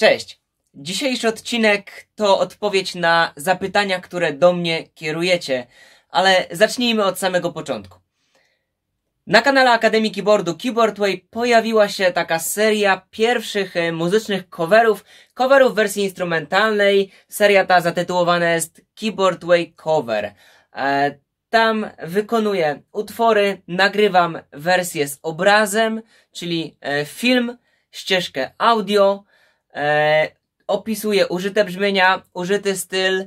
Cześć! Dzisiejszy odcinek to odpowiedź na zapytania, które do mnie kierujecie, ale zacznijmy od samego początku. Na kanale Akademii Keyboardu Keyboardway pojawiła się taka seria pierwszych e, muzycznych coverów, coverów wersji instrumentalnej. Seria ta zatytułowana jest Keyboardway Cover. E, tam wykonuję utwory, nagrywam wersję z obrazem, czyli e, film, ścieżkę audio, E, opisuje użyte brzmienia, użyty styl.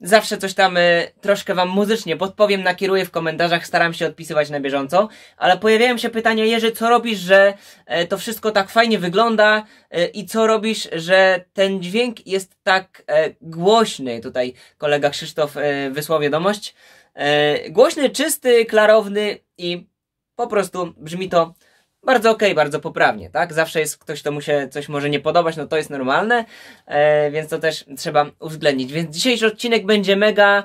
Zawsze coś tam e, troszkę Wam muzycznie podpowiem, nakieruję w komentarzach, staram się odpisywać na bieżąco. Ale pojawiają się pytania, Jerzy, co robisz, że e, to wszystko tak fajnie wygląda e, i co robisz, że ten dźwięk jest tak e, głośny. Tutaj kolega Krzysztof e, wysłał wiadomość. Głośny, czysty, klarowny i po prostu brzmi to bardzo okej, okay, bardzo poprawnie, tak? Zawsze jest ktoś, kto mu się coś może nie podobać, no to jest normalne, e, więc to też trzeba uwzględnić. Więc dzisiejszy odcinek będzie mega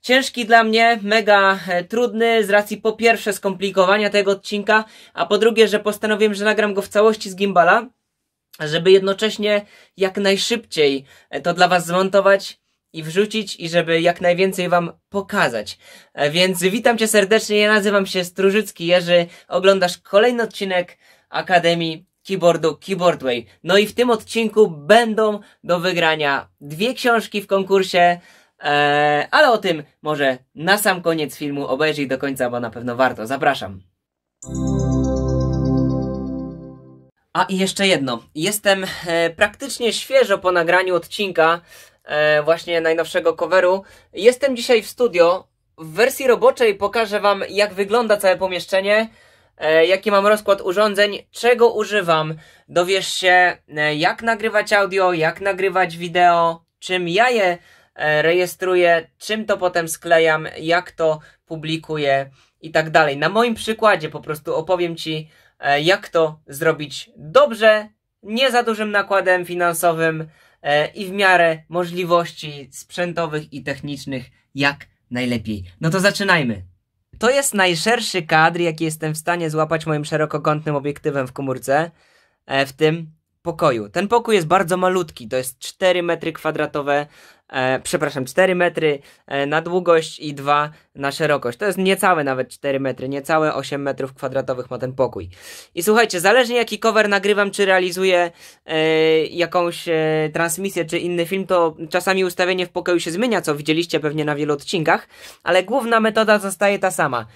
ciężki dla mnie, mega e, trudny, z racji po pierwsze skomplikowania tego odcinka, a po drugie, że postanowiłem, że nagram go w całości z gimbala, żeby jednocześnie jak najszybciej e, to dla Was zmontować i wrzucić i żeby jak najwięcej Wam pokazać. E, więc witam Cię serdecznie, ja nazywam się Strużycki Jerzy, oglądasz kolejny odcinek Akademii keyboardu Keyboardway. No i w tym odcinku będą do wygrania dwie książki w konkursie, eee, ale o tym może na sam koniec filmu obejrzyj do końca, bo na pewno warto. Zapraszam. A i jeszcze jedno. Jestem e, praktycznie świeżo po nagraniu odcinka E, właśnie najnowszego coveru. Jestem dzisiaj w studio. W wersji roboczej pokażę Wam, jak wygląda całe pomieszczenie, e, jaki mam rozkład urządzeń, czego używam. Dowiesz się, e, jak nagrywać audio, jak nagrywać wideo, czym ja je rejestruję, czym to potem sklejam, jak to publikuję i tak dalej. Na moim przykładzie po prostu opowiem Ci, jak to zrobić dobrze, nie za dużym nakładem finansowym, E, i w miarę możliwości sprzętowych i technicznych jak najlepiej. No to zaczynajmy. To jest najszerszy kadr, jaki jestem w stanie złapać moim szerokokątnym obiektywem w komórce, e, w tym pokoju. Ten pokój jest bardzo malutki, to jest 4 metry kwadratowe, e, przepraszam, 4 metry e, na długość i 2 na szerokość. To jest niecałe nawet 4 metry, niecałe 8 metrów kwadratowych ma ten pokój. I słuchajcie, zależnie jaki cover nagrywam, czy realizuję e, jakąś e, transmisję, czy inny film, to czasami ustawienie w pokoju się zmienia, co widzieliście pewnie na wielu odcinkach, ale główna metoda zostaje ta sama.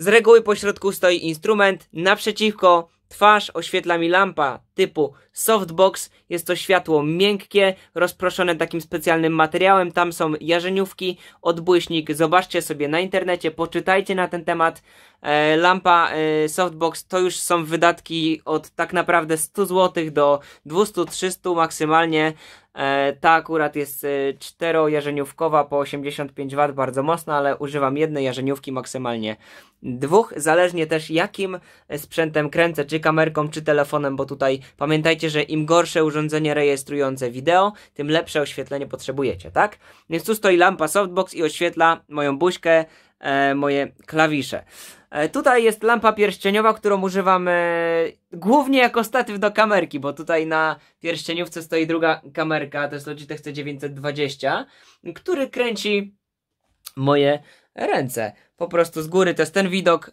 Z reguły pośrodku stoi instrument, naprzeciwko Twarz oświetla mi lampa typu softbox. Jest to światło miękkie, rozproszone takim specjalnym materiałem. Tam są jarzeniówki, odbłyśnik. Zobaczcie sobie na internecie, poczytajcie na ten temat. E, lampa e, softbox to już są wydatki od tak naprawdę 100 zł do 200-300 maksymalnie. E, ta akurat jest e, czterojarzeniówkowa po 85 W, bardzo mocna, ale używam jednej jarzeniówki maksymalnie dwóch, zależnie też jakim e, sprzętem kręcę, czy kamerką, czy telefonem, bo tutaj pamiętajcie, że im gorsze urządzenie rejestrujące wideo, tym lepsze oświetlenie potrzebujecie, tak? Więc tu stoi lampa softbox i oświetla moją buźkę, e, moje klawisze. E, tutaj jest lampa pierścieniowa, którą używam e, głównie jako statyw do kamerki, bo tutaj na pierścieniówce stoi druga kamerka, to jest Logitech C920, który kręci moje ręce. Po prostu z góry to jest ten widok,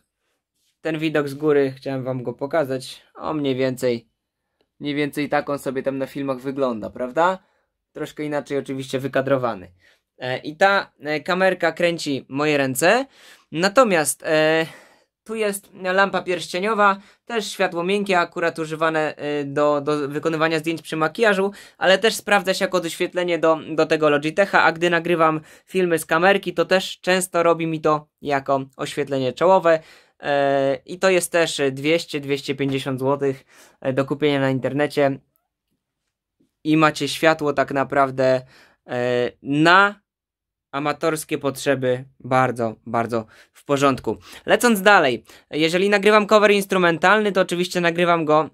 ten widok z góry, chciałem wam go pokazać, o mniej więcej, mniej więcej tak on sobie tam na filmach wygląda, prawda? Troszkę inaczej oczywiście wykadrowany. E, I ta kamerka kręci moje ręce, natomiast... Tu jest lampa pierścieniowa, też światło miękkie, akurat używane y, do, do wykonywania zdjęć przy makijażu, ale też sprawdza się jako doświetlenie do, do tego Logitecha, a gdy nagrywam filmy z kamerki, to też często robi mi to jako oświetlenie czołowe. E, I to jest też 200-250 zł e, do kupienia na internecie. I macie światło tak naprawdę e, na amatorskie potrzeby bardzo, bardzo w porządku. Lecąc dalej, jeżeli nagrywam cover instrumentalny, to oczywiście nagrywam go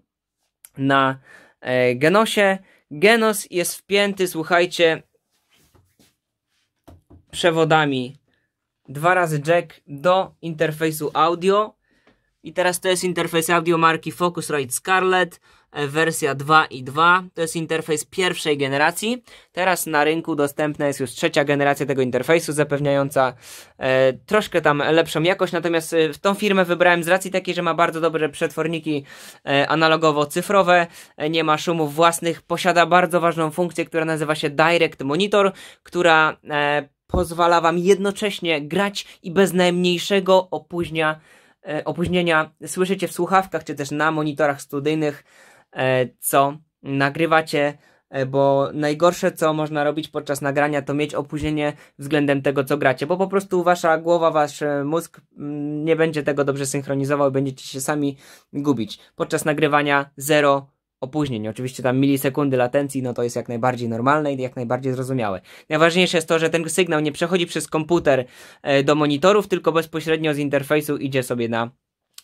na e, Genosie. Genos jest wpięty, słuchajcie, przewodami dwa razy jack do interfejsu audio. I teraz to jest interfejs audio marki Focusrite Scarlett. E, wersja 2 i 2. To jest interfejs pierwszej generacji. Teraz na rynku dostępna jest już trzecia generacja tego interfejsu, zapewniająca e, troszkę tam lepszą jakość. Natomiast e, w tą firmę wybrałem z racji takiej, że ma bardzo dobre przetworniki e, analogowo-cyfrowe, e, nie ma szumów własnych, posiada bardzo ważną funkcję, która nazywa się Direct Monitor, która pozwala Wam jednocześnie grać i bez najmniejszego opóźnia, opóźnienia słyszycie w słuchawkach czy też na monitorach studyjnych E, co nagrywacie, e, bo najgorsze, co można robić podczas nagrania, to mieć opóźnienie względem tego, co gracie, bo po prostu wasza głowa, wasz e, mózg mm, nie będzie tego dobrze synchronizował i będziecie się sami gubić. Podczas nagrywania zero opóźnień. Oczywiście tam milisekundy latencji, no to jest jak najbardziej normalne i jak najbardziej zrozumiałe. Najważniejsze jest to, że ten sygnał nie przechodzi przez komputer do monitorów, tylko bezpośrednio z interfejsu idzie sobie na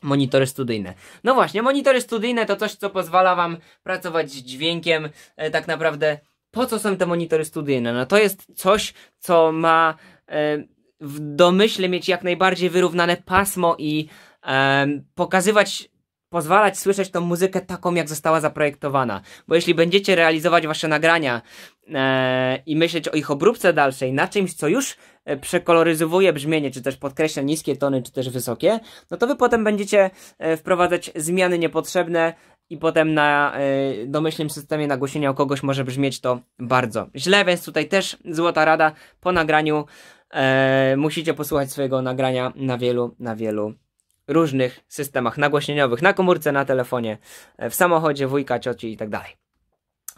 monitory studyjne. No właśnie, monitory studyjne to coś, co pozwala Wam pracować z dźwiękiem. E, tak naprawdę, po co są te monitory studyjne? No to jest coś, co ma e, w domyśle mieć jak najbardziej wyrównane pasmo i e, pokazywać pozwalać słyszeć tą muzykę taką, jak została zaprojektowana. Bo jeśli będziecie realizować wasze nagrania e, i myśleć o ich obróbce dalszej na czymś, co już e, przekoloryzowuje brzmienie, czy też podkreśla niskie tony, czy też wysokie, no to wy potem będziecie e, wprowadzać zmiany niepotrzebne i potem na e, domyślnym systemie nagłośnienia o kogoś może brzmieć to bardzo źle, więc tutaj też złota rada po nagraniu e, musicie posłuchać swojego nagrania na wielu, na wielu różnych systemach nagłośnieniowych, na komórce, na telefonie, e, w samochodzie, wujka, cioci i tak dalej.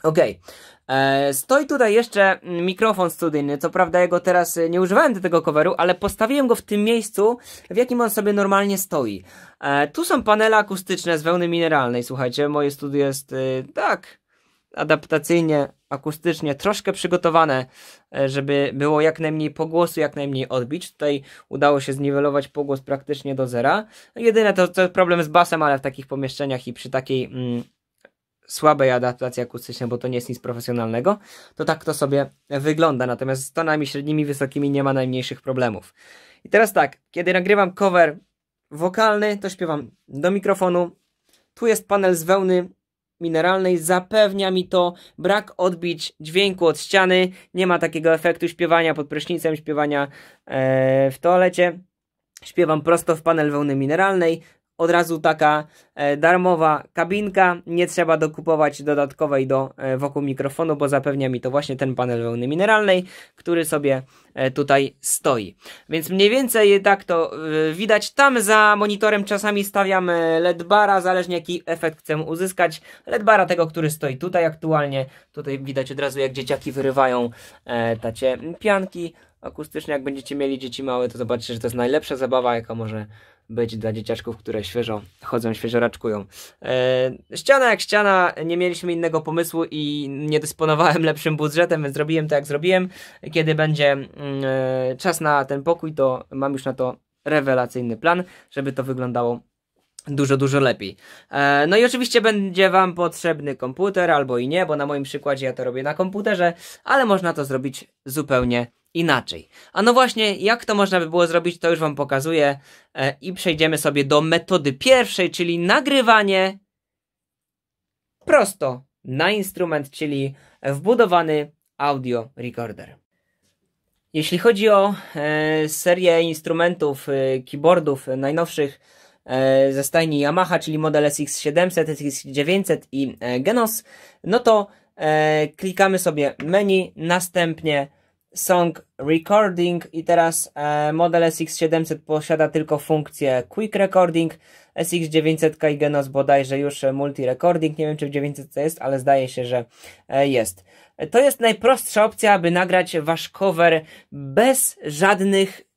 Okej. Okay. E, stoi tutaj jeszcze mikrofon studyjny. Co prawda jego teraz e, nie używałem do tego coveru, ale postawiłem go w tym miejscu, w jakim on sobie normalnie stoi. E, tu są panele akustyczne z wełny mineralnej, słuchajcie. Moje studio jest tak adaptacyjnie, akustycznie troszkę przygotowane, e, żeby było jak najmniej pogłosu, jak najmniej odbić. Tutaj udało się zniwelować pogłos praktycznie do zera. Jedyne to, to problem z basem, ale w takich pomieszczeniach i przy takiej mm, słabej adaptacji akustycznej, bo to nie jest nic profesjonalnego, to tak to sobie wygląda. Natomiast z tonami średnimi, wysokimi nie ma najmniejszych problemów. I teraz tak, kiedy nagrywam cover wokalny, to śpiewam do mikrofonu. Tu jest panel z wełny, mineralnej zapewnia mi to brak odbić dźwięku od ściany, nie ma takiego efektu śpiewania pod prysznicem, śpiewania e, w toalecie. Śpiewam prosto w panel wełny mineralnej, od razu taka e, darmowa kabinka, nie trzeba dokupować dodatkowej do e, wokół mikrofonu, bo zapewnia mi to właśnie ten panel wełny mineralnej, który sobie e, tutaj stoi. Więc mniej więcej tak to widać. Tam za monitorem czasami stawiam LED bara, zależnie jaki efekt chcę uzyskać. LED bara tego, który stoi tutaj aktualnie. Tutaj widać od razu jak dzieciaki wyrywają tacie pianki akustycznie, Jak będziecie mieli dzieci małe, to zobaczycie, że to jest najlepsza zabawa, jaka może być dla dzieciaczków, które świeżo chodzą, świeżo raczkują. Yy, ściana jak ściana, nie mieliśmy innego pomysłu i nie dysponowałem lepszym budżetem, więc zrobiłem to jak zrobiłem. Kiedy będzie mm, e, czas na ten pokój, to mam już na to rewelacyjny plan, żeby to wyglądało dużo, dużo lepiej. E, no i oczywiście będzie Wam potrzebny komputer albo i nie, bo na moim przykładzie ja to robię na komputerze, ale można to zrobić zupełnie inaczej. A no właśnie, jak to można by było zrobić, to już Wam pokazuję e, i przejdziemy sobie do metody pierwszej, czyli nagrywanie prosto na instrument, czyli wbudowany audio recorder. Jeśli chodzi o e, serię instrumentów, keyboardów najnowszych, E, ze stajni Yamaha, czyli model SX700, SX900 i e, Genos, no to e, klikamy sobie menu, następnie song recording i teraz model SX700 posiada tylko funkcję quick recording, SX900 i Genos bodajże już multi recording, nie wiem czy w 900 jest, ale zdaje się, że jest. To jest najprostsza opcja, aby nagrać wasz cover bez żadnych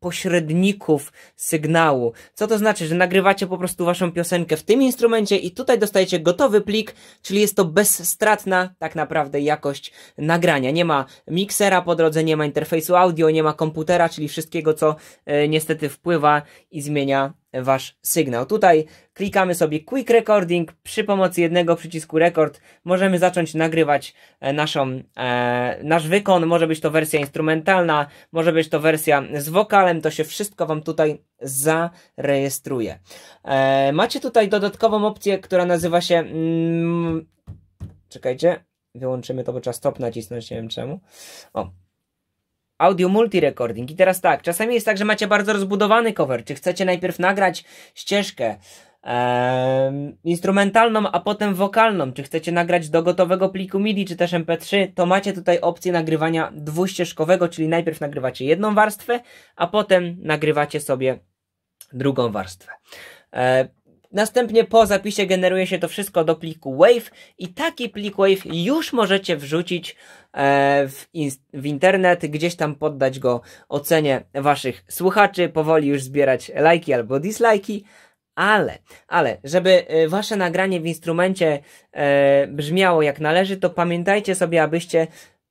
pośredników sygnału. Co to znaczy, że nagrywacie po prostu waszą piosenkę w tym instrumencie i tutaj dostajecie gotowy plik, czyli jest to bezstratna tak naprawdę jakość nagrania. Nie ma miksera po drodze, nie ma interfejsu audio, nie ma komputera, czyli wszystkiego, co e, niestety wpływa i zmienia Wasz sygnał. Tutaj klikamy sobie Quick Recording. Przy pomocy jednego przycisku Rekord możemy zacząć nagrywać e, naszą, e, nasz wykon. Może być to wersja instrumentalna, może być to wersja z wokalem. To się wszystko Wam tutaj zarejestruje. E, macie tutaj dodatkową opcję, która nazywa się. Mm, czekajcie, wyłączymy to, bo trzeba stop nacisnąć, nie wiem czemu. O, Audio multi recording. I teraz tak, czasami jest tak, że macie bardzo rozbudowany cover. Czy chcecie najpierw nagrać ścieżkę e, instrumentalną, a potem wokalną? Czy chcecie nagrać do gotowego pliku MIDI czy też MP3? To macie tutaj opcję nagrywania dwuścieżkowego, czyli najpierw nagrywacie jedną warstwę, a potem nagrywacie sobie drugą warstwę. E, Następnie po zapisie generuje się to wszystko do pliku WAVE i taki plik WAVE już możecie wrzucić e, w, w internet, gdzieś tam poddać go ocenie waszych słuchaczy, powoli już zbierać lajki albo dislajki. Ale, ale, żeby e, wasze nagranie w instrumencie e, brzmiało jak należy, to pamiętajcie sobie, abyście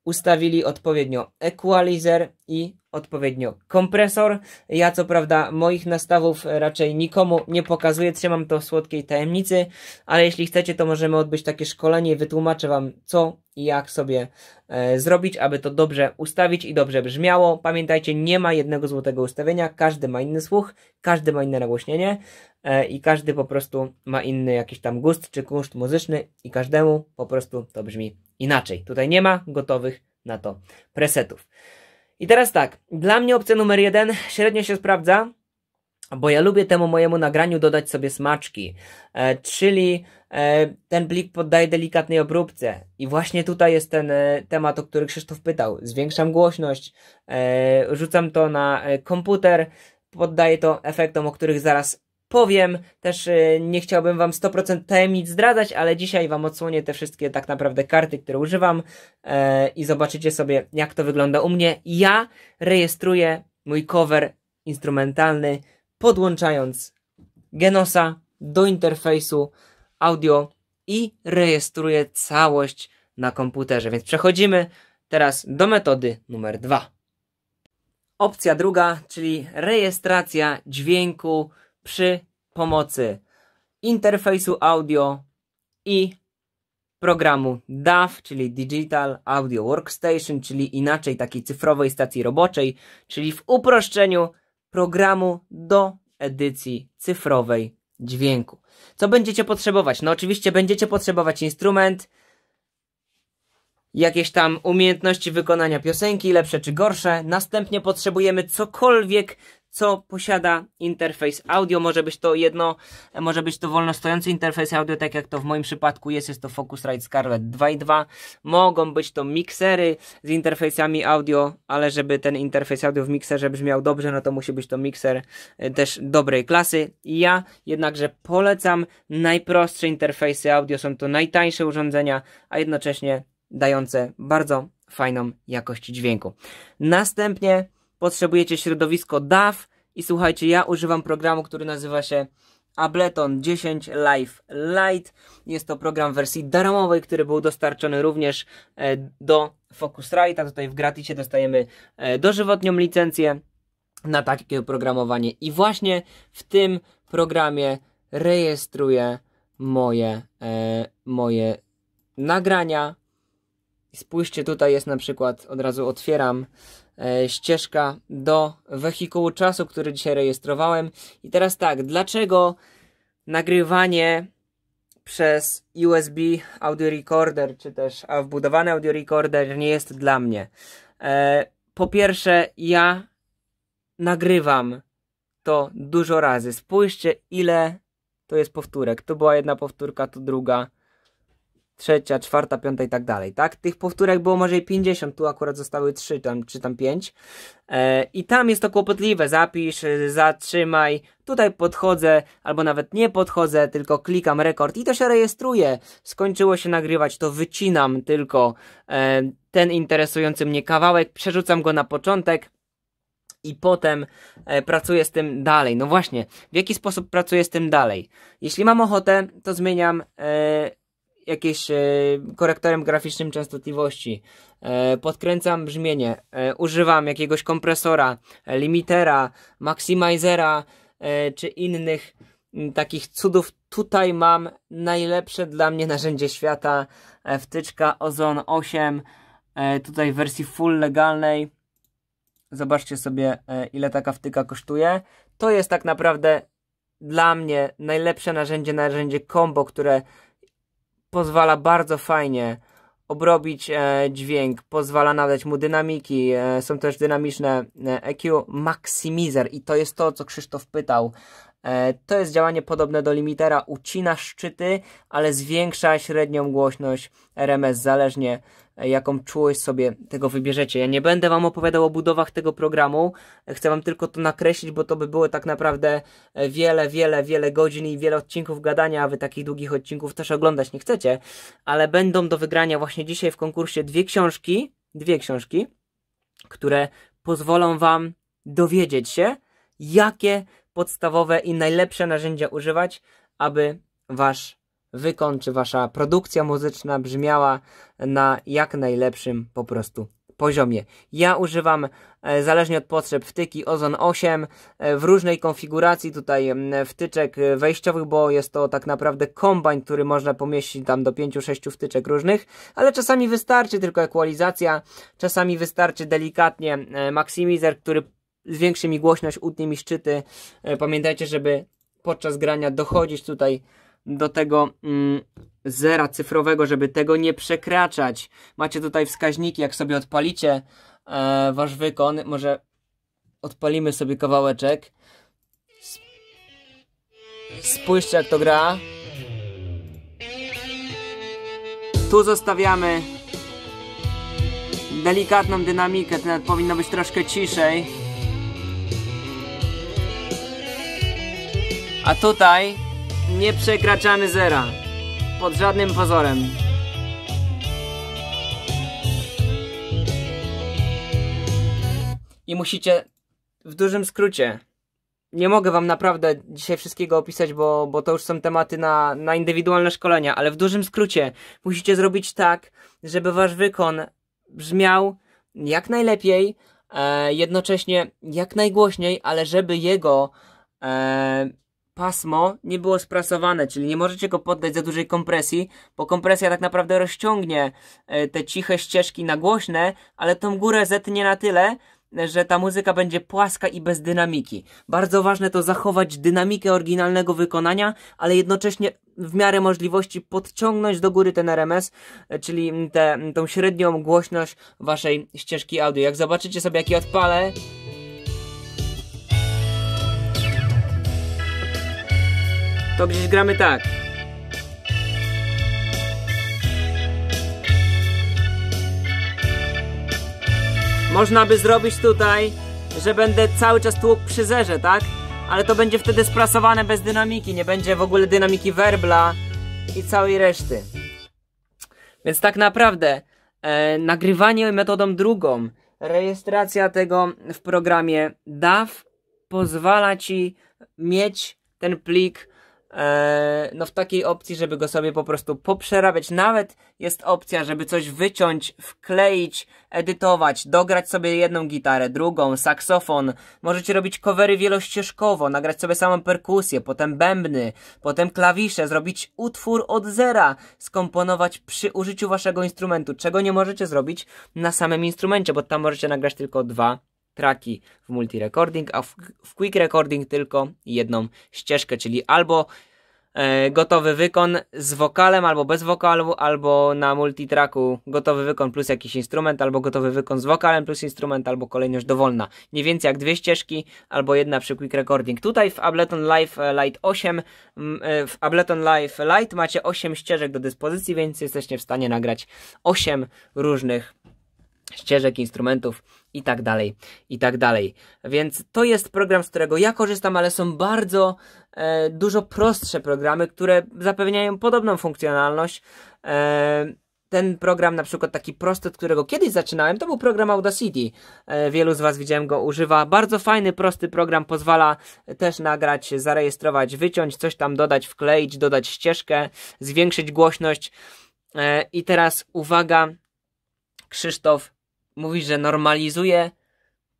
ustawili odpowiednio equalizer i odpowiednio kompresor. Ja co prawda moich nastawów raczej nikomu nie pokazuję, trzymam to w słodkiej tajemnicy, ale jeśli chcecie to możemy odbyć takie szkolenie i wytłumaczę Wam co i jak sobie e, zrobić, aby to dobrze ustawić i dobrze brzmiało. Pamiętajcie, nie ma jednego złotego ustawienia, każdy ma inny słuch, każdy ma inne nagłośnienie e, i każdy po prostu ma inny jakiś tam gust czy kunszt muzyczny i każdemu po prostu to brzmi inaczej. Tutaj nie ma gotowych na to presetów. I teraz tak, dla mnie opcja numer jeden średnio się sprawdza, bo ja lubię temu mojemu nagraniu dodać sobie smaczki, e, czyli e, ten blik poddaję delikatnej obróbce. I właśnie tutaj jest ten e, temat, o który Krzysztof pytał. Zwiększam głośność, e, rzucam to na e, komputer, poddaję to efektom, o których zaraz powiem. Też y, nie chciałbym wam 100% tajemnic zdradzać, ale dzisiaj wam odsłonię te wszystkie tak naprawdę karty, które używam e, i zobaczycie sobie, jak to wygląda u mnie. Ja rejestruję mój cover instrumentalny, podłączając Genosa do interfejsu audio i rejestruję całość na komputerze. Więc przechodzimy teraz do metody numer dwa. Opcja druga, czyli rejestracja dźwięku przy pomocy interfejsu audio i programu DAW, czyli Digital Audio Workstation, czyli inaczej takiej cyfrowej stacji roboczej, czyli w uproszczeniu programu do edycji cyfrowej dźwięku. Co będziecie potrzebować? No oczywiście będziecie potrzebować instrument, jakieś tam umiejętności wykonania piosenki, lepsze czy gorsze. Następnie potrzebujemy cokolwiek, co posiada interfejs audio. Może być to jedno, może być to wolno stojący interfejs audio, tak jak to w moim przypadku jest, jest to Focusrite Scarlett 2.2. Mogą być to miksery z interfejsami audio, ale żeby ten interfejs audio w mikserze brzmiał dobrze, no to musi być to mikser y, też dobrej klasy. Ja jednakże polecam najprostsze interfejsy audio, są to najtańsze urządzenia, a jednocześnie dające bardzo fajną jakość dźwięku. Następnie potrzebujecie środowisko DAW i słuchajcie, ja używam programu, który nazywa się Ableton 10 Live Lite. Jest to program w wersji darmowej, który był dostarczony również e, do Focusrite'a. Tutaj w gratisie dostajemy e, dożywotnią licencję na takie oprogramowanie. I właśnie w tym programie rejestruję moje, e, moje nagrania. Spójrzcie, tutaj jest na przykład, od razu otwieram E, ścieżka do wehikułu czasu, który dzisiaj rejestrowałem. I teraz tak, dlaczego nagrywanie przez USB audio recorder, czy też wbudowany audio recorder nie jest dla mnie? E, po pierwsze, ja nagrywam to dużo razy. Spójrzcie, ile to jest powtórek. To była jedna powtórka, to druga trzecia, czwarta, piąta i tak dalej, tak? Tych powtórek było może 50, tu akurat zostały 3 tam, czy tam 5. E, I tam jest to kłopotliwe, zapisz, y, zatrzymaj, tutaj podchodzę, albo nawet nie podchodzę, tylko klikam rekord i to się rejestruje. Skończyło się nagrywać, to wycinam tylko e, ten interesujący mnie kawałek, przerzucam go na początek, i potem e, pracuję z tym dalej. No właśnie, w jaki sposób pracuję z tym dalej? Jeśli mam ochotę, to zmieniam e, jakieś e, korektorem graficznym częstotliwości, e, podkręcam brzmienie, e, używam jakiegoś kompresora, limitera, maximizera czy innych takich cudów. Tutaj mam najlepsze dla mnie narzędzie świata, wtyczka Ozone 8, tutaj w wersji full legalnej. Zobaczcie sobie, ile taka wtyka kosztuje. To jest tak naprawdę dla mnie najlepsze narzędzie, narzędzie combo, które pozwala bardzo fajnie obrobić e, dźwięk, pozwala nadać mu dynamiki, e, są też dynamiczne EQ e Maximizer i to jest to, co Krzysztof pytał. E, to jest działanie podobne do limitera, ucina szczyty, ale zwiększa średnią głośność RMS zależnie jaką czułość sobie tego wybierzecie. Ja nie będę Wam opowiadał o budowach tego programu, chcę Wam tylko to nakreślić, bo to by było tak naprawdę e, wiele, wiele, wiele godzin i wiele odcinków gadania, a Wy takich długich odcinków też oglądać nie chcecie, ale będą do wygrania właśnie dzisiaj w konkursie dwie książki, dwie książki, które pozwolą Wam dowiedzieć się, jakie podstawowe i najlepsze narzędzia używać, aby Wasz wykon czy wasza produkcja muzyczna brzmiała na jak najlepszym po prostu poziomie. Ja używam e, zależnie od potrzeb wtyki Ozon 8 e, w różnej konfiguracji tutaj wtyczek e, wejściowych, bo jest to tak naprawdę kombajn, który można pomieścić tam do 5-6 wtyczek różnych, ale czasami wystarczy tylko ekwalizacja, czasami wystarczy delikatnie maksimizer, który zwiększy mi głośność, utnie mi szczyty. Pamiętajcie, żeby podczas grania dochodzić tutaj do tego mm, zera cyfrowego, żeby tego nie przekraczać. Macie tutaj wskaźniki, jak sobie odpalicie e, wasz wykon, może odpalimy sobie kawałeczek. Spójrzcie jak to gra. Tu zostawiamy delikatną dynamikę, to powinno być troszkę ciszej. A tutaj nie przekraczamy zera. Pod żadnym pozorem. I musicie w dużym skrócie. Nie mogę wam naprawdę dzisiaj wszystkiego opisać, bo, bo to już są tematy na, na indywidualne szkolenia, ale w dużym skrócie musicie zrobić tak, żeby wasz wykon brzmiał jak najlepiej, e, jednocześnie jak najgłośniej, ale żeby jego e, pasmo nie było sprasowane, czyli nie możecie go poddać za dużej kompresji, bo kompresja tak naprawdę rozciągnie e, te ciche ścieżki na głośne, ale tą górę zetnie na tyle, że ta muzyka będzie płaska i bez dynamiki. Bardzo ważne to zachować dynamikę oryginalnego wykonania, ale jednocześnie w miarę możliwości podciągnąć do góry ten RMS, e, czyli tę średnią głośność waszej ścieżki audio. Jak zobaczycie sobie, jaki odpalę, To gdzieś gramy tak. Można by zrobić tutaj, że będę cały czas tłukł przy zerze, tak? Ale to będzie wtedy sprasowane bez dynamiki, nie będzie w ogóle dynamiki werbla i całej reszty. Więc tak naprawdę e, nagrywanie metodą drugą, rejestracja tego w programie DAW pozwala ci mieć ten plik E, no w takiej opcji, żeby go sobie po prostu poprzerabiać. Nawet jest opcja, żeby coś wyciąć, wkleić, edytować, dograć sobie jedną gitarę, drugą, saksofon. Możecie robić covery wielościeżkowo, nagrać sobie samą perkusję, potem bębny, potem klawisze, zrobić utwór od zera, skomponować przy użyciu waszego instrumentu, czego nie możecie zrobić na samym instrumencie, bo tam możecie nagrać tylko dwa traki w multi recording, a w, w quick recording tylko jedną ścieżkę, czyli albo e, gotowy wykon z wokalem albo bez wokalu, albo na multi-traku gotowy wykon plus jakiś instrument, albo gotowy wykon z wokalem plus instrument, albo kolejność dowolna. Nie więcej jak dwie ścieżki, albo jedna przy quick recording. Tutaj w Ableton Live Lite 8, e, w Ableton Live Lite macie 8 ścieżek do dyspozycji, więc jesteście w stanie nagrać 8 różnych ścieżek instrumentów i tak dalej, i tak dalej. Więc to jest program, z którego ja korzystam, ale są bardzo e, dużo prostsze programy, które zapewniają podobną funkcjonalność. E, ten program, na przykład taki prosty, od którego kiedyś zaczynałem, to był program Audacity. E, wielu z Was widziałem go używa. Bardzo fajny, prosty program, pozwala też nagrać, zarejestrować, wyciąć, coś tam dodać, wkleić, dodać ścieżkę, zwiększyć głośność. E, I teraz uwaga, Krzysztof mówi, że normalizuje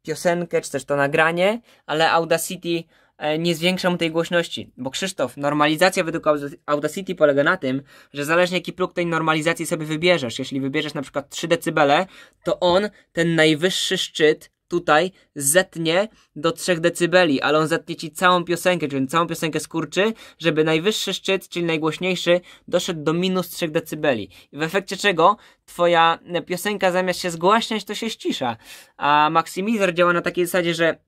piosenkę, czy też to nagranie, ale Audacity e, nie zwiększa mu tej głośności. Bo Krzysztof, normalizacja według Audacity polega na tym, że zależnie jaki próg tej normalizacji sobie wybierzesz, jeśli wybierzesz na przykład 3 dB, to on ten najwyższy szczyt tutaj zetnie do 3 decybeli, ale on zetnie ci całą piosenkę, czyli całą piosenkę skurczy, żeby najwyższy szczyt, czyli najgłośniejszy, doszedł do minus 3 decybeli. I w efekcie czego twoja e, piosenka zamiast się zgłaśniać, to się ścisza. A maksimizer działa na takiej zasadzie, że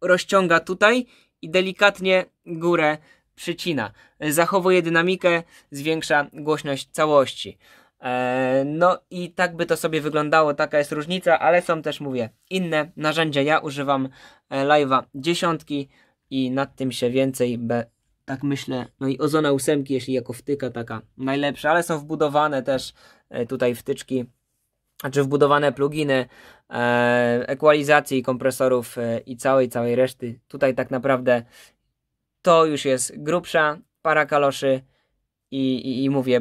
rozciąga tutaj i delikatnie górę przycina. Zachowuje dynamikę, zwiększa głośność całości. E, no i tak by to sobie wyglądało, taka jest różnica, ale są też, mówię, inne narzędzia. Ja używam e, live'a dziesiątki i nad tym się więcej, be, tak myślę. No i ozona ósemki, jeśli jako wtyka taka najlepsza, ale są wbudowane też e, tutaj wtyczki, znaczy wbudowane pluginy ekwalizacji, kompresorów i całej, całej reszty. Tutaj tak naprawdę to już jest grubsza para kaloszy i, i, i mówię,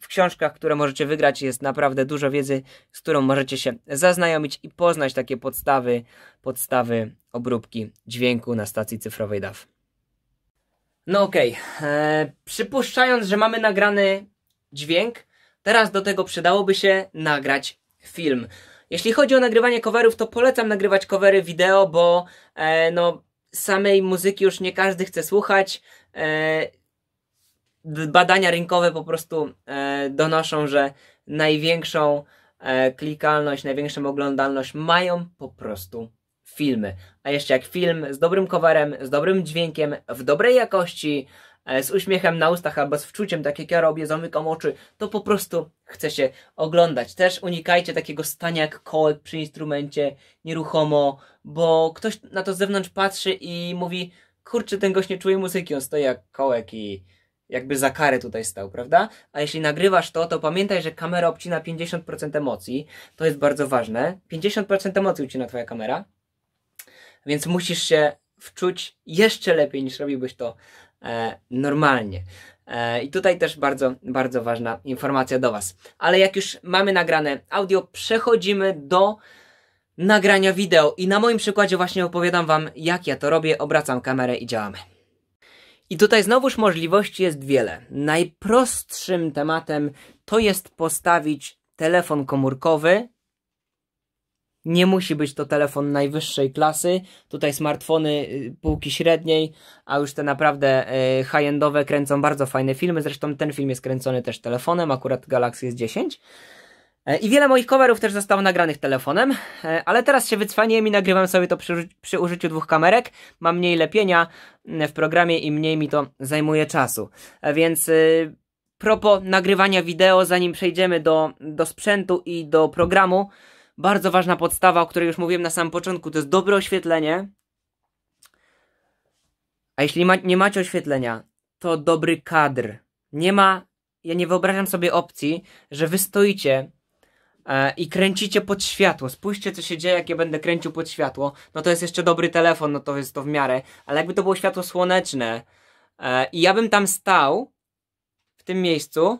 w książkach, które możecie wygrać jest naprawdę dużo wiedzy, z którą możecie się zaznajomić i poznać takie podstawy, podstawy obróbki dźwięku na stacji cyfrowej DAW. No okej, okay. E, przypuszczając, że mamy nagrany dźwięk, teraz do tego przydałoby się nagrać film. Jeśli chodzi o nagrywanie coverów, to polecam nagrywać covery wideo, bo e, no, samej muzyki już nie każdy chce słuchać. E, badania rynkowe po prostu e, donoszą, że największą e, klikalność, największą oglądalność mają po prostu filmy. A jeszcze jak film z dobrym coverem, z dobrym dźwiękiem, w dobrej jakości, e, z uśmiechem na ustach albo z wczuciem, tak jak ja robię, zamykam oczy, to po prostu chce się oglądać. Też unikajcie takiego stania jak kołek przy instrumencie nieruchomo, bo ktoś na to z zewnątrz patrzy i mówi kurczę, ten gość nie czuje muzyki, on stoi jak kołek i jakby za karę tutaj stał, prawda? A jeśli nagrywasz to, to pamiętaj, że kamera obcina 50% emocji. To jest bardzo ważne. 50% emocji ucina twoja kamera. Więc musisz się wczuć jeszcze lepiej niż robiłbyś to e, normalnie. E, I tutaj też bardzo, bardzo ważna informacja do Was. Ale jak już mamy nagrane audio, przechodzimy do nagrania wideo. I na moim przykładzie właśnie opowiadam Wam, jak ja to robię. Obracam kamerę i działamy. I tutaj znowuż możliwości jest wiele. Najprostszym tematem to jest postawić telefon komórkowy. Nie musi być to telefon najwyższej klasy. Tutaj smartfony y, półki średniej, a już te naprawdę y, high-endowe kręcą bardzo fajne filmy. Zresztą ten film jest kręcony też telefonem, akurat Galaxy S10. E, I wiele moich coverów też zostało nagranych telefonem, e, ale teraz się wycwaniłem i nagrywam sobie to przy, przy, użyciu dwóch kamerek. Mam mniej lepienia w programie i mniej mi to zajmuje czasu. E, więc propos propo nagrywania wideo, zanim przejdziemy do, do sprzętu i do programu, bardzo ważna podstawa, o której już mówiłem na samym początku, to jest dobre oświetlenie. A jeśli ma, nie macie oświetlenia, to dobry kadr. Nie ma, ja nie wyobrażam sobie opcji, że wy stoicie E, i kręcicie pod światło. Spójrzcie, co się dzieje, jak ja będę kręcił pod światło. No to jest jeszcze dobry telefon, no to jest to w miarę, ale jakby to było światło słoneczne e, i ja bym tam stał w tym miejscu,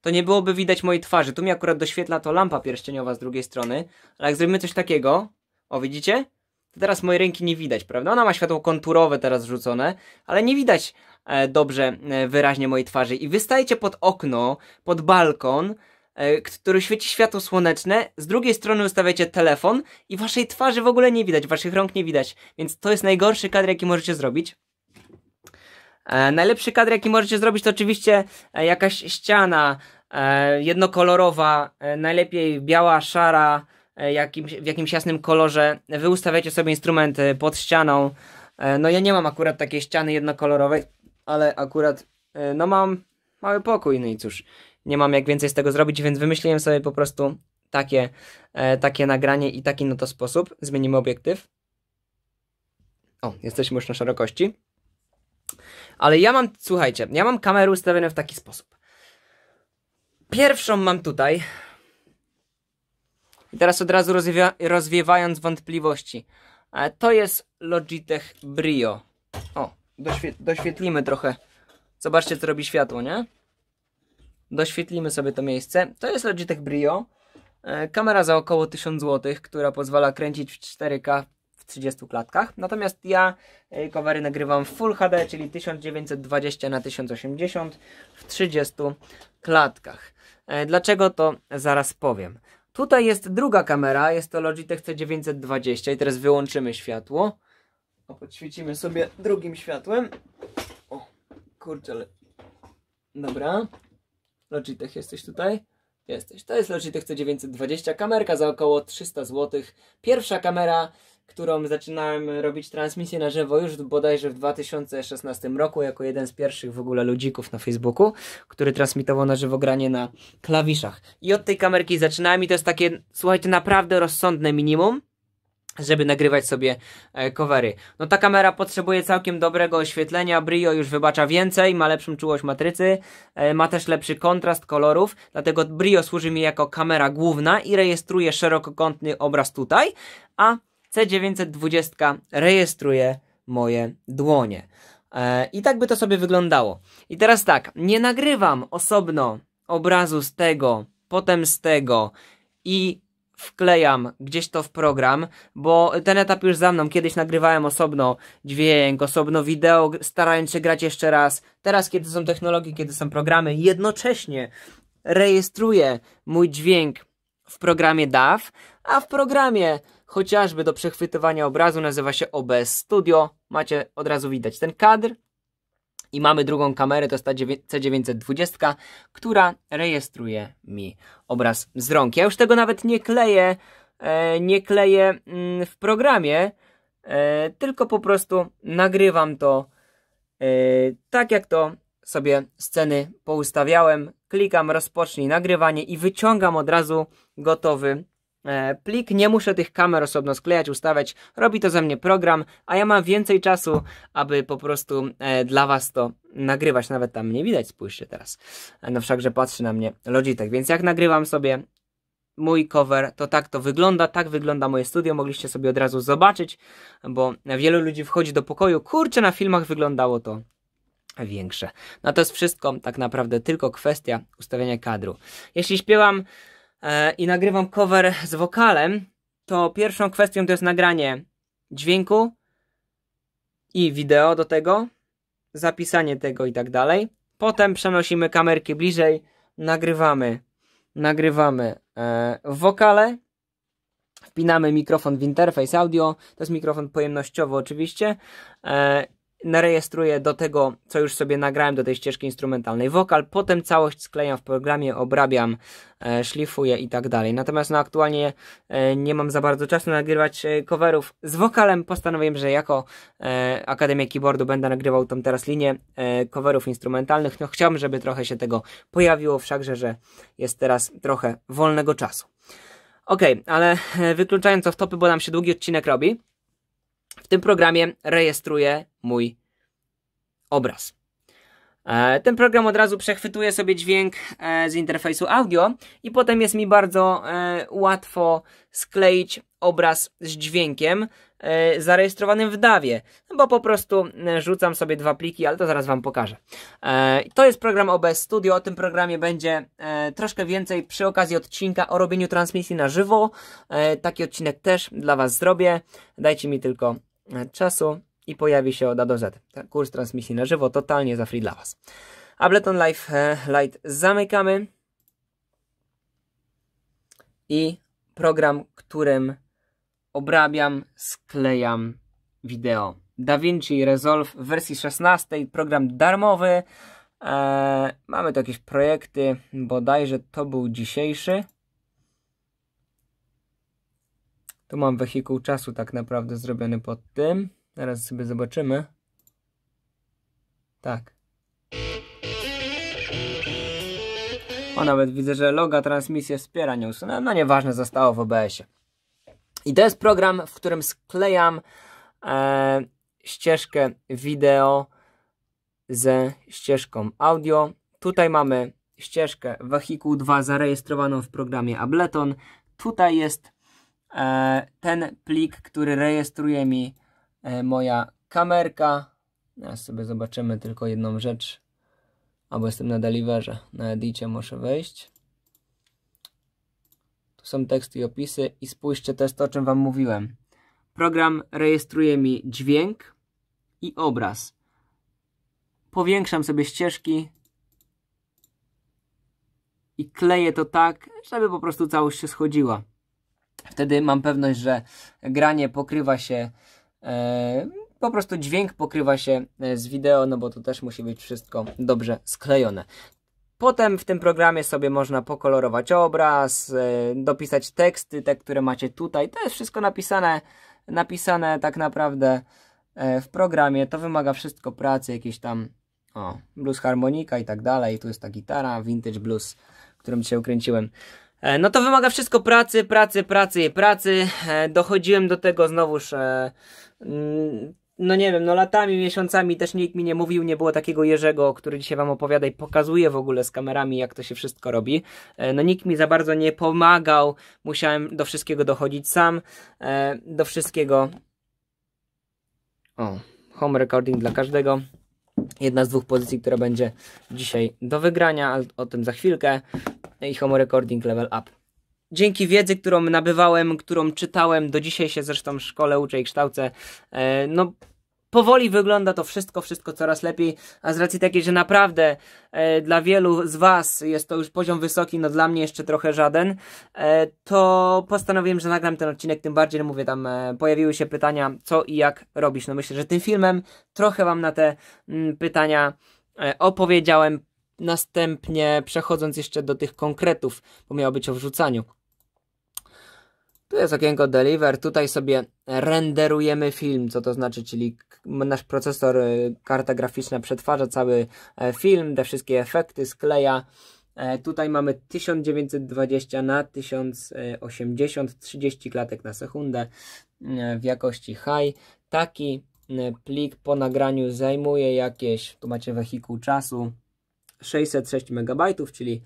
to nie byłoby widać mojej twarzy. Tu mi akurat doświetla to lampa pierścieniowa z drugiej strony, ale jak zrobimy coś takiego, o widzicie? To teraz mojej ręki nie widać, prawda? Ona ma światło konturowe teraz rzucone, ale nie widać e, dobrze, wyraźnie mojej twarzy. I wystajecie pod okno, pod balkon, E, który świeci światło słoneczne, z drugiej strony ustawiacie telefon i waszej twarzy w ogóle nie widać, waszych rąk nie widać, więc to jest najgorszy kadr, jaki możecie zrobić. E, najlepszy kadr, jaki możecie zrobić, to oczywiście e, jakaś ściana e, jednokolorowa, e, najlepiej biała, szara, e, jakimś, w jakimś jasnym kolorze. Wy ustawiacie sobie instrument pod ścianą. no ja nie mam akurat takiej ściany jednokolorowej, ale akurat, no mam mały pokój, no i cóż, nie mam jak więcej z tego zrobić, więc wymyśliłem sobie po prostu takie, e, takie nagranie i taki no to sposób. Zmienimy obiektyw. O, jesteśmy już na szerokości. Ale ja mam, słuchajcie, ja mam kamerę ustawioną w taki sposób. Pierwszą mam tutaj. I teraz od razu rozwiewając wątpliwości. E, to jest Logitech Brio. O, doświe doświetlimy trochę. Zobaczcie, co robi światło, nie? Doświetlimy sobie to miejsce. To jest Logitech Brio. E, kamera za około 1000 zł, która pozwala kręcić w 4K w 30 klatkach. Natomiast ja covery e, nagrywam w Full HD, czyli 1920 na 1080 w 30 klatkach. E, dlaczego to zaraz powiem. Tutaj jest druga kamera, jest to Logitech C920 i teraz wyłączymy światło. O, podświecimy sobie drugim światłem. O, kurczę, ale... Dobra. Logitech jesteś tutaj? Jesteś. To jest Logitech C920, kamerka za około 300 zł. Pierwsza kamera, którą zaczynałem robić transmisję na żywo już bodajże w 2016 roku, jako jeden z pierwszych w ogóle ludzików na Facebooku, który transmitował na żywo granie na klawiszach. I od tej kamerki zaczynałem i to jest takie, słuchajcie, naprawdę rozsądne minimum żeby nagrywać sobie e, covery. No ta kamera potrzebuje całkiem dobrego oświetlenia, Brio już wybacza więcej, ma lepszą czułość matrycy, e, ma też lepszy kontrast kolorów, dlatego Brio służy mi jako kamera główna i rejestruje szerokokątny obraz tutaj, a C920 rejestruje moje dłonie. E, I tak by to sobie wyglądało. I teraz tak, nie nagrywam osobno obrazu z tego, potem z tego i wklejam gdzieś to w program, bo ten etap już za mną. Kiedyś nagrywałem osobno dźwięk, osobno wideo, starając się grać jeszcze raz. Teraz, kiedy są technologie, kiedy są programy, jednocześnie rejestruję mój dźwięk w programie DAW, a w programie chociażby do przechwytywania obrazu nazywa się OBS Studio. Macie od razu widać ten kadr, i mamy drugą kamerę, to jest ta C920, która rejestruje mi obraz z rąk. Ja już tego nawet nie kleję, e, nie kleję mm, w programie, e, tylko po prostu nagrywam to e, tak jak to sobie sceny poustawiałem. Klikam rozpocznij nagrywanie i wyciągam od razu gotowy E, plik, nie muszę tych kamer osobno sklejać, ustawiać, robi to za mnie program, a ja mam więcej czasu, aby po prostu e, dla Was to nagrywać, nawet tam nie widać, spójrzcie teraz, e, no wszakże patrzy na mnie Logitech, więc jak nagrywam sobie mój cover, to tak to wygląda, tak wygląda moje studio, mogliście sobie od razu zobaczyć, bo wielu ludzi wchodzi do pokoju, kurczę, na filmach wyglądało to większe. No to jest wszystko, tak naprawdę tylko kwestia ustawienia kadru. Jeśli śpiewam E, i nagrywam cover z wokalem, to pierwszą kwestią to jest nagranie dźwięku i wideo do tego, zapisanie tego i tak dalej. Potem przenosimy kamerki bliżej, nagrywamy, nagrywamy e, wokale, wpinamy mikrofon w interfejs audio, to jest mikrofon pojemnościowy oczywiście, e, narejestruję do tego, co już sobie nagrałem, do tej ścieżki instrumentalnej wokal, potem całość sklejam w programie, obrabiam, e, szlifuję i tak dalej. Natomiast no aktualnie e, nie mam za bardzo czasu nagrywać e, coverów z wokalem. Postanowiłem, że jako e, Akademia Keyboardu będę nagrywał tam teraz linię e, coverów instrumentalnych. No chciałbym, żeby trochę się tego pojawiło, wszakże, że jest teraz trochę wolnego czasu. Ok, ale e, wykluczając off-topy, bo nam się długi odcinek robi, w tym programie rejestruję mój obraz. E, ten program od razu przechwytuje sobie dźwięk e, z interfejsu audio i potem jest mi bardzo e, łatwo skleić obraz z dźwiękiem E, zarejestrowanym w Dawie, no bo po prostu e, rzucam sobie dwa pliki, ale to zaraz Wam pokażę. E, to jest program OBS Studio, o tym programie będzie troszkę więcej przy okazji odcinka o robieniu transmisji na żywo. Taki odcinek też dla Was zrobię, dajcie mi tylko czasu i pojawi się od A do Z. Kurs transmisji na żywo totalnie za free dla Was. Ableton Live Lite zamykamy i program, którym obrabiam, sklejam wideo. DaVinci Resolve w wersji 16, program darmowy. Eee, mamy tu jakieś projekty, bodajże to był dzisiejszy. Tu mam wehikuł czasu tak naprawdę zrobiony pod tym. Teraz sobie zobaczymy. Tak. O, nawet widzę, że loga transmisję wspiera nie No No nieważne, zostało w OBS-ie. I to jest program, w którym sklejam e, ścieżkę wideo ze ścieżką audio. Tutaj mamy ścieżkę Wehikuł 2 zarejestrowaną w programie Ableton. Tutaj jest e, ten plik, który rejestruje mi e, moja kamerka. Teraz no, sobie zobaczymy tylko jedną rzecz. Albo jestem na deliverze. Na edicie muszę wejść. Tu są teksty i opisy i spójrzcie też to, o czym Wam mówiłem. Program rejestruje mi dźwięk i obraz. Powiększam sobie ścieżki i kleję to tak, żeby po prostu całość się schodziła. Wtedy mam pewność, że granie pokrywa się, e, po prostu dźwięk pokrywa się e, z wideo, no bo to też musi być wszystko dobrze sklejone. Potem w tym programie sobie można pokolorować obraz, e, dopisać teksty, te, które macie tutaj. To jest wszystko napisane, napisane tak naprawdę e, w programie. To wymaga wszystko pracy, jakieś tam o, blues harmonika i tak dalej. Tu jest ta gitara, vintage blues, którą dzisiaj ukręciłem. E, no to wymaga wszystko pracy, pracy, pracy i pracy. Dochodziłem do tego znowuż mm, no nie wiem, no latami, miesiącami też nikt mi nie mówił, nie było takiego Jerzego, który dzisiaj wam opowiada i pokazuje w ogóle z kamerami, jak to się wszystko robi. E, no nikt mi za bardzo nie pomagał, musiałem do wszystkiego dochodzić sam, e, do wszystkiego... O, home recording dla każdego. Jedna z dwóch pozycji, która będzie dzisiaj do wygrania, ale o tym za chwilkę. No I home recording level up dzięki wiedzy, którą nabywałem, którą czytałem, do dzisiaj się zresztą w szkole uczę i kształcę, e, no powoli wygląda to wszystko, wszystko coraz lepiej, a z racji takiej, że naprawdę e, dla wielu z Was jest to już poziom wysoki, no dla mnie jeszcze trochę żaden, e, to postanowiłem, że nagram ten odcinek, tym bardziej, no mówię, tam pojawiły się pytania, co i jak robić. No myślę, że tym filmem trochę Wam na te mm, pytania opowiedziałem, następnie przechodząc jeszcze do tych konkretów, bo miało być o wrzucaniu. Tu jest okienko Deliver, tutaj sobie renderujemy film, co to znaczy, czyli nasz procesor, y, karta graficzna przetwarza cały e, film, te wszystkie efekty skleja. E, tutaj mamy 1920 na 1080, 30 klatek na sekundę e, w jakości high. Taki plik po nagraniu zajmuje jakieś, tu macie wehikuł czasu, 606 MB, czyli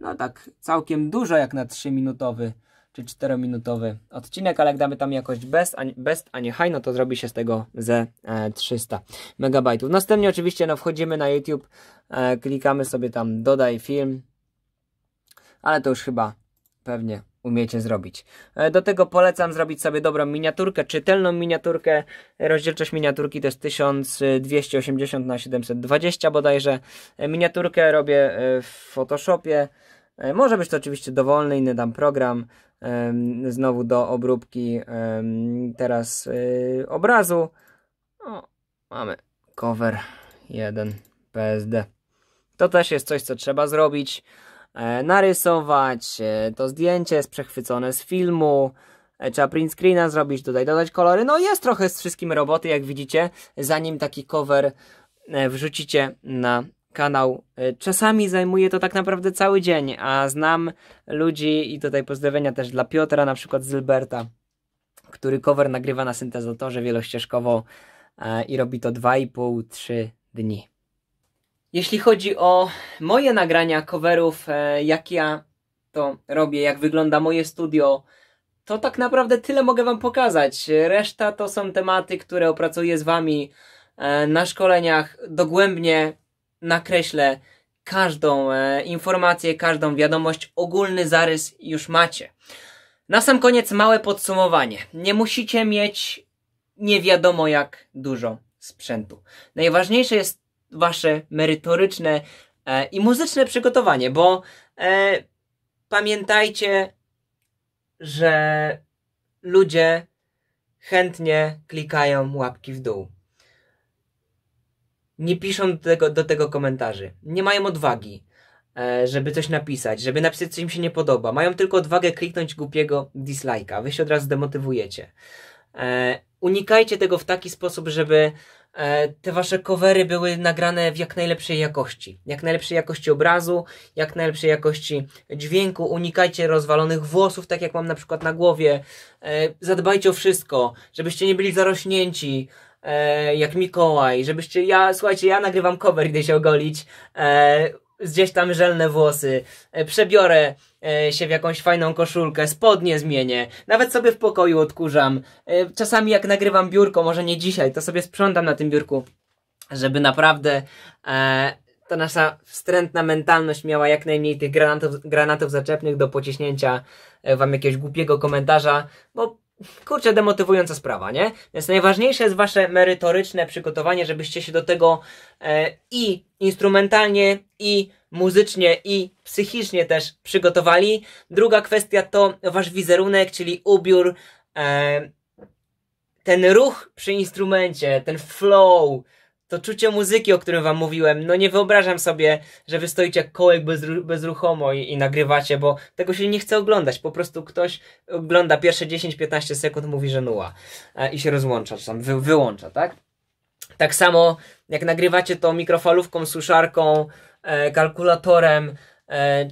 no tak całkiem dużo jak na 3-minutowy czy 4-minutowy odcinek, ale jak damy tam jakość best a, nie, best, a nie high, no to zrobi się z tego ze 300 MB. Następnie oczywiście no, wchodzimy na YouTube, e, klikamy sobie tam dodaj film, ale to już chyba pewnie umiecie zrobić. E, do tego polecam zrobić sobie dobrą miniaturkę, czytelną miniaturkę. Rozdzielczość miniaturki to jest 1280 na 720 bodajże. E, miniaturkę robię e, w Photoshopie. E, może być to oczywiście dowolny, inny dam program, znowu do obróbki teraz e, obrazu. O, mamy cover 1 PSD. To też jest coś, co trzeba zrobić. E, narysować to zdjęcie jest przechwycone z filmu. Trzeba print screena zrobić, tutaj dodać kolory. No jest trochę z wszystkim roboty, jak widzicie, zanim taki cover wrzucicie na kanał. Y, czasami zajmuje to tak naprawdę cały dzień, a znam ludzi i tutaj pozdrowienia też dla Piotra, na przykład Zilberta, Zylberta, który cover nagrywa na syntezatorze wielościeżkowo e, i robi to 2,5-3 dni. Jeśli chodzi o moje nagrania coverów, e, jak ja to robię, jak wygląda moje studio, to tak naprawdę tyle mogę Wam pokazać. Reszta to są tematy, które opracuję z Wami e, na szkoleniach dogłębnie nakreślę każdą e, informację, każdą wiadomość, ogólny zarys już macie. Na sam koniec małe podsumowanie. Nie musicie mieć nie wiadomo jak dużo sprzętu. Najważniejsze jest wasze merytoryczne e, i muzyczne przygotowanie, bo e, pamiętajcie, że ludzie chętnie klikają łapki w dół nie piszą do tego, do tego komentarzy. Nie mają odwagi, e, żeby coś napisać, żeby napisać, co im się nie podoba. Mają tylko odwagę kliknąć głupiego dislike'a. Wy się od razu demotywujecie. E, unikajcie tego w taki sposób, żeby e, te wasze covery były nagrane w jak najlepszej jakości. Jak najlepszej jakości obrazu, jak najlepszej jakości dźwięku. Unikajcie rozwalonych włosów, tak jak mam na przykład na głowie. Zadbajcie o wszystko, żebyście nie byli zarośnięci e, jak Mikołaj, żebyście, ja, słuchajcie, ja nagrywam cover, idę się ogolić, e, gdzieś tam żelne włosy, e, przebiorę e, się w jakąś fajną koszulkę, spodnie zmienię, nawet sobie w pokoju odkurzam, e, czasami jak nagrywam biurko, może nie dzisiaj, to sobie sprzątam na tym biurku, żeby naprawdę e, ta nasza wstrętna mentalność miała jak najmniej tych granatów, granatów zaczepnych do pociśnięcia e, wam jakiegoś głupiego komentarza, bo kurczę, demotywująca sprawa, nie? Więc najważniejsze jest wasze merytoryczne przygotowanie, żebyście się do tego e, i instrumentalnie, i muzycznie, i psychicznie też przygotowali. Druga kwestia to wasz wizerunek, czyli ubiór, e, ten ruch przy instrumencie, ten flow, to czucie muzyki, o którym wam mówiłem, no nie wyobrażam sobie, że wy stoicie jak kołek bezru bezruchomo i, i nagrywacie, bo tego się nie chce oglądać. Po prostu ktoś ogląda pierwsze 10-15 sekund, mówi, że nuła e, i się rozłącza, czy tam wy wyłącza, tak? Tak samo jak nagrywacie to mikrofalówką, suszarką, e, kalkulatorem, e,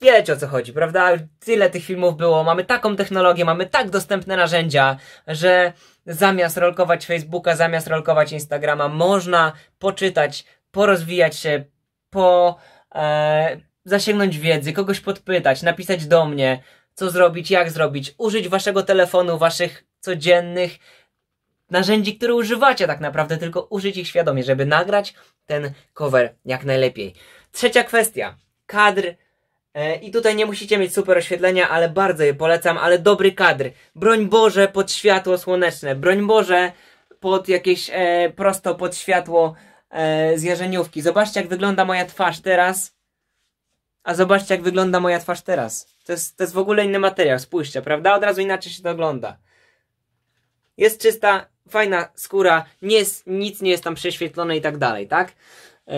wiecie o co chodzi, prawda? Tyle tych filmów było, mamy taką technologię, mamy tak dostępne narzędzia, że zamiast rolkować Facebooka, zamiast rolkować Instagrama, można poczytać, porozwijać się, po e, zasięgnąć wiedzy, kogoś podpytać, napisać do mnie, co zrobić, jak zrobić, użyć waszego telefonu, waszych codziennych narzędzi, które używacie tak naprawdę, tylko użyć ich świadomie, żeby nagrać ten cover jak najlepiej. Trzecia kwestia. Kadr E, I tutaj nie musicie mieć super oświetlenia, ale bardzo je polecam, ale dobry kadr. Broń Boże pod światło słoneczne, broń Boże pod jakieś e, prosto pod światło e, z jarzeniówki. Zobaczcie jak wygląda moja twarz teraz. A zobaczcie jak wygląda moja twarz teraz. To jest, to jest w ogóle inny materiał, spójrzcie, prawda? Od razu inaczej się to ogląda. Jest czysta, fajna skóra, nie jest, nic nie jest tam prześwietlone i tak dalej, tak? E,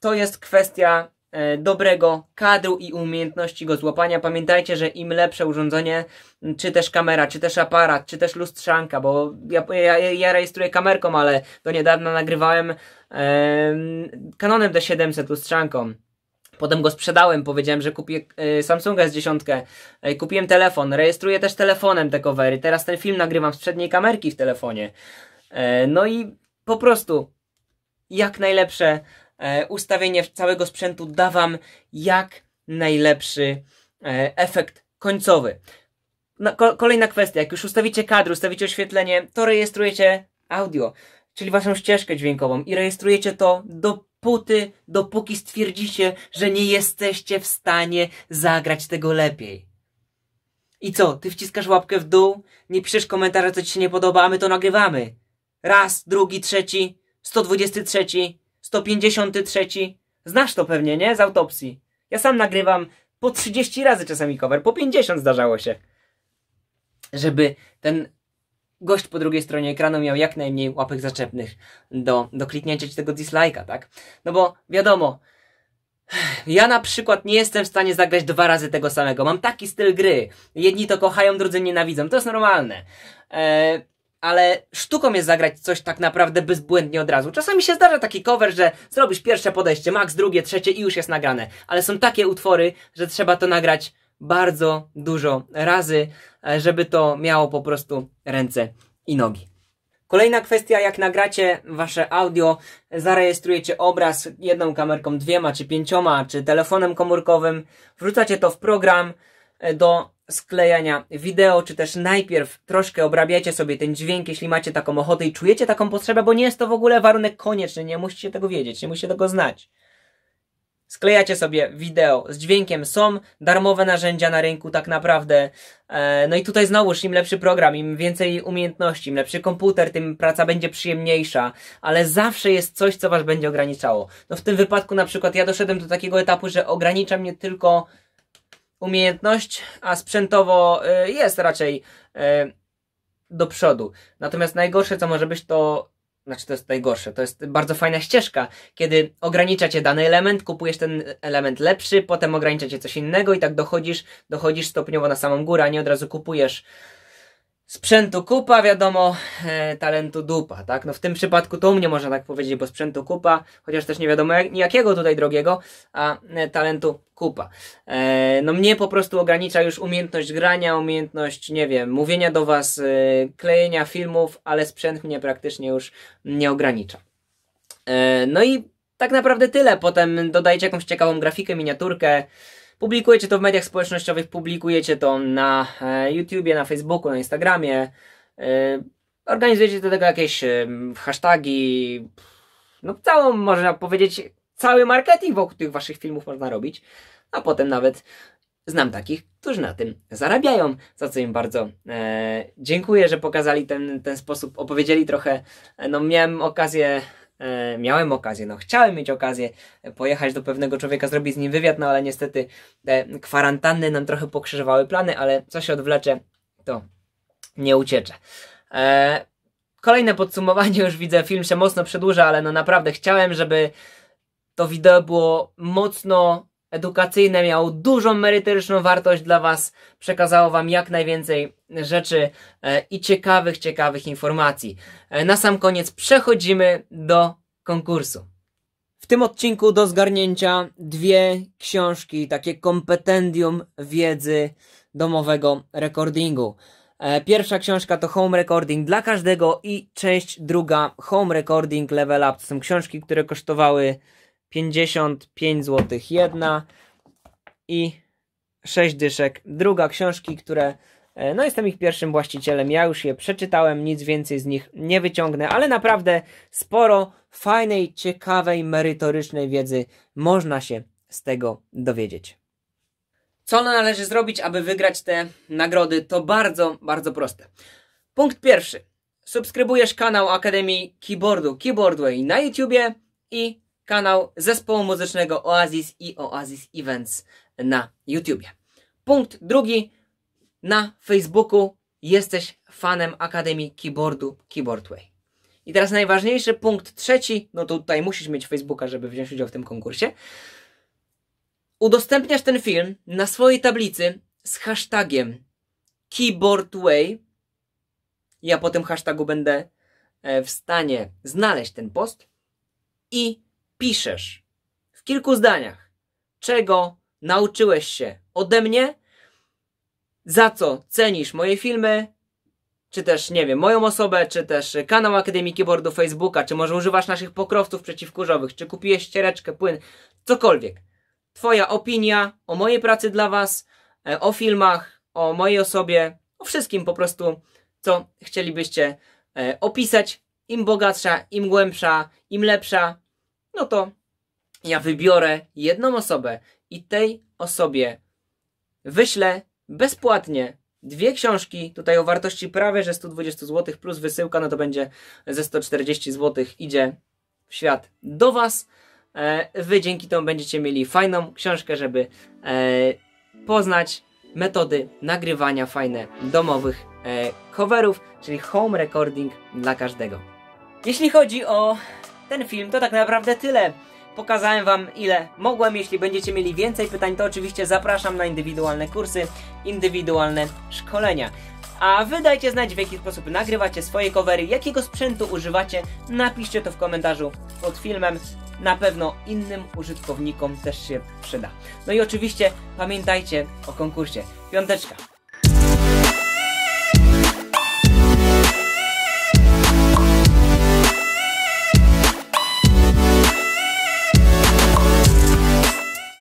to jest kwestia E, dobrego kadru i umiejętności go złapania. Pamiętajcie, że im lepsze urządzenie, czy też kamera, czy też aparat, czy też lustrzanka, bo ja, ja, ja rejestruję kamerką, ale do niedawna nagrywałem e, Canonem D700 lustrzanką. Potem go sprzedałem, powiedziałem, że kupię e, Samsunga z dziesiątkę, e, kupiłem telefon, rejestruję też telefonem te covery, teraz ten film nagrywam z przedniej kamerki w telefonie. No i po prostu jak najlepsze E, ustawienie całego sprzętu da Wam jak najlepszy e, efekt końcowy. Kolejna kwestia, jak już ustawicie kadr, ustawicie oświetlenie, to rejestrujecie audio, czyli Waszą ścieżkę dźwiękową i rejestrujecie to dopóty, dopóki stwierdzicie, że nie jesteście w stanie zagrać tego lepiej. I co? Ty wciskasz łapkę w dół, nie piszesz komentarza, co ci się nie podoba, a my to nagrywamy. Raz, drugi, trzeci, 123, 153. Znasz to pewnie, nie? Z autopsji. Ja sam nagrywam po 30 razy czasami cover, po 50 zdarzało się. Żeby ten gość po drugiej stronie ekranu miał jak najmniej łapek zaczepnych do, do kliknięcia tego dislike'a, tak? No bo wiadomo, ja na przykład nie jestem w stanie zagrać dwa razy tego samego. Mam taki styl gry. Jedni to kochają, drudzy nienawidzą. To jest normalne. Eee, ale sztuką jest zagrać coś tak naprawdę bezbłędnie od razu. Czasami się zdarza taki cover, że zrobisz pierwsze podejście, max drugie, trzecie i już jest nagrane. Ale są takie utwory, że trzeba to nagrać bardzo dużo razy, e, żeby to miało po prostu ręce i nogi. Kolejna kwestia, jak nagracie wasze audio, zarejestrujecie obraz jedną kamerką, dwiema czy pięcioma, czy telefonem komórkowym, wrzucacie to w program e, do sklejania wideo, czy też najpierw troszkę obrabiacie sobie ten dźwięk, jeśli macie taką ochotę i czujecie taką potrzebę, bo nie jest to w ogóle warunek konieczny, nie musicie tego wiedzieć, nie musicie tego znać. Sklejacie sobie wideo z dźwiękiem, są darmowe narzędzia na rynku tak naprawdę. E, no i tutaj znowuż im lepszy program, im więcej umiejętności, im lepszy komputer, tym praca będzie przyjemniejsza, ale zawsze jest coś, co was będzie ograniczało. No w tym wypadku na przykład ja doszedłem do takiego etapu, że ogranicza mnie tylko umiejętność, a sprzętowo y, jest raczej y, do przodu. Natomiast najgorsze, co może być, to znaczy to jest najgorsze, to jest bardzo fajna ścieżka, kiedy ogranicza cię dany element, kupujesz ten element lepszy, potem ogranicza cię coś innego i tak dochodzisz, dochodzisz stopniowo na samą górę, a nie od razu kupujesz Sprzętu kupa, wiadomo, e, talentu dupa, tak? No w tym przypadku to u mnie można tak powiedzieć, bo sprzętu kupa, chociaż też nie wiadomo jak, jakiego tutaj drogiego, a e, talentu kupa. E, no mnie po prostu ogranicza już umiejętność grania, umiejętność, nie wiem, mówienia do Was, e, klejenia filmów, ale sprzęt mnie praktycznie już nie ogranicza. E, no i tak naprawdę tyle. Potem dodajcie jakąś ciekawą grafikę, miniaturkę, Publikujecie to w mediach społecznościowych, publikujecie to na e, YouTubie, na Facebooku, na Instagramie. E, organizujecie do tego jakieś e, hasztagi, no całą, można powiedzieć, cały marketing wokół tych waszych filmów można robić, a potem nawet znam takich, którzy na tym zarabiają, za co im bardzo e, dziękuję, że pokazali ten, ten sposób, opowiedzieli trochę. No miałem okazję E, miałem okazję, no chciałem mieć okazję e, pojechać do pewnego człowieka, zrobić z nim wywiad, no ale niestety te kwarantanny nam trochę pokrzyżowały plany, ale co się odwlecze, to nie ucieczę. E, kolejne podsumowanie, już widzę, film się mocno przedłuża, ale no naprawdę chciałem, żeby to wideo było mocno edukacyjne miał dużą merytoryczną wartość dla Was, przekazało Wam jak najwięcej rzeczy e, i ciekawych, ciekawych informacji. E, na sam koniec przechodzimy do konkursu. W tym odcinku do zgarnięcia dwie książki, takie kompetendium wiedzy domowego recordingu. E, pierwsza książka to Home Recording dla każdego i część druga Home Recording Level Up. To są książki, które kosztowały 55 zł jedna i 6 dyszek druga książki, które e, no jestem ich pierwszym właścicielem, ja już je przeczytałem, nic więcej z nich nie wyciągnę, ale naprawdę sporo fajnej, ciekawej, merytorycznej wiedzy można się z tego dowiedzieć. Co należy zrobić, aby wygrać te nagrody? To bardzo, bardzo proste. Punkt pierwszy. Subskrybujesz kanał Akademii Keyboardu, Keyboardway na YouTubie i kanał zespołu muzycznego Oasis i Oasis Events na YouTubie. Punkt drugi. Na Facebooku jesteś fanem Akademii Keyboardu Keyboardway. I teraz najważniejszy punkt trzeci, no to tutaj musisz mieć Facebooka, żeby wziąć udział w tym konkursie. Udostępniasz ten film na swojej tablicy z hashtagiem Keyboardway. Ja po tym hashtagu będę e, w stanie znaleźć ten post i piszesz w kilku zdaniach, czego nauczyłeś się ode mnie, za co cenisz moje filmy, czy też, nie wiem, moją osobę, czy też kanał Akademiki keyboardu Facebooka, czy może używasz naszych pokrowców przeciwkurzowych, czy kupiłeś ściereczkę, płyn, cokolwiek. Twoja opinia o mojej pracy dla Was, e, o filmach, o mojej osobie, o wszystkim po prostu, co chcielibyście e, opisać. Im bogatsza, im głębsza, im lepsza, no to ja wybiorę jedną osobę i tej osobie wyślę bezpłatnie dwie książki, tutaj o wartości prawie że 120 zł plus wysyłka, no to będzie ze 140 zł idzie w świat do Was. E, wy dzięki temu będziecie mieli fajną książkę, żeby e, poznać metody nagrywania fajne domowych e, coverów, czyli home recording dla każdego. Jeśli chodzi o ten film to tak naprawdę tyle. Pokazałem Wam ile mogłem, jeśli będziecie mieli więcej pytań to oczywiście zapraszam na indywidualne kursy, indywidualne szkolenia. A wy dajcie znać w jaki sposób nagrywacie swoje covery, jakiego sprzętu używacie, napiszcie to w komentarzu pod filmem, na pewno innym użytkownikom też się przyda. No i oczywiście pamiętajcie o konkursie. Piąteczka,